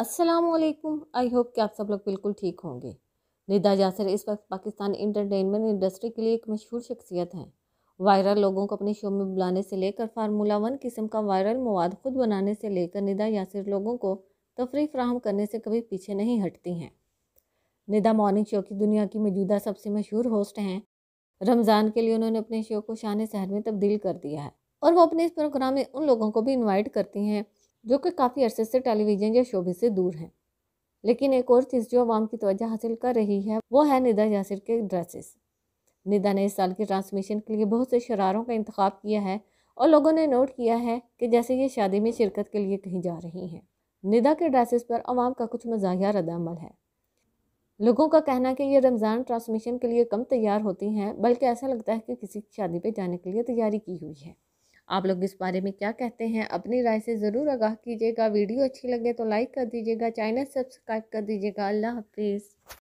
वालेकुम I hope कि आप सब लोग बिल्कुल ठीक होंगे निदा जासर इस वक्त पाकिस्तान इंटरटेनमेंट इंडस्ट्री के लिए एक मशहूर शख्सियत हैं वायरल लोगों को अपने शो में बुलाने से लेकर फार्मूला वन किस्म का वायरल मवाद खुद बनाने से लेकर निदा यासर लोगों को तफरी फ्राहम करने से कभी पीछे नहीं हटती हैं निदा मॉर्निंग शो की दुनिया की मौजूदा सबसे मशहूर होस्ट हैं रमज़ान के लिए उन्होंने अपने शो को शान शहर में तब्दील कर दिया है और वो अपने इस प्रोग्राम में उन लोगों को भी इनवाइट करती हैं जो कि काफ़ी अरसे से टेलीविज़न या शोबे से दूर हैं लेकिन एक और चीज़ जो आवाम की तोजह हासिल कर रही है वो है निदा यासिर के ड्रेसेस निदा ने इस साल के ट्रांसमिशन के लिए बहुत से शरारों का इंतखब किया है और लोगों ने नोट किया है कि जैसे ये शादी में शिरकत के लिए कहीं जा रही हैं निदा के ड्रेसेस पर आवाम का कुछ मजा रदल है लोगों का कहना कि ये रमज़ान ट्रांसमिशन के लिए कम तैयार होती हैं बल्कि ऐसा लगता है कि किसी की शादी पर जाने के लिए तैयारी की हुई है आप लोग इस बारे में क्या कहते हैं अपनी राय से ज़रूर आगाह कीजिएगा वीडियो अच्छी लगे तो लाइक कर दीजिएगा चैनल सब्सक्राइब कर दीजिएगा अल्लाह हाफिज़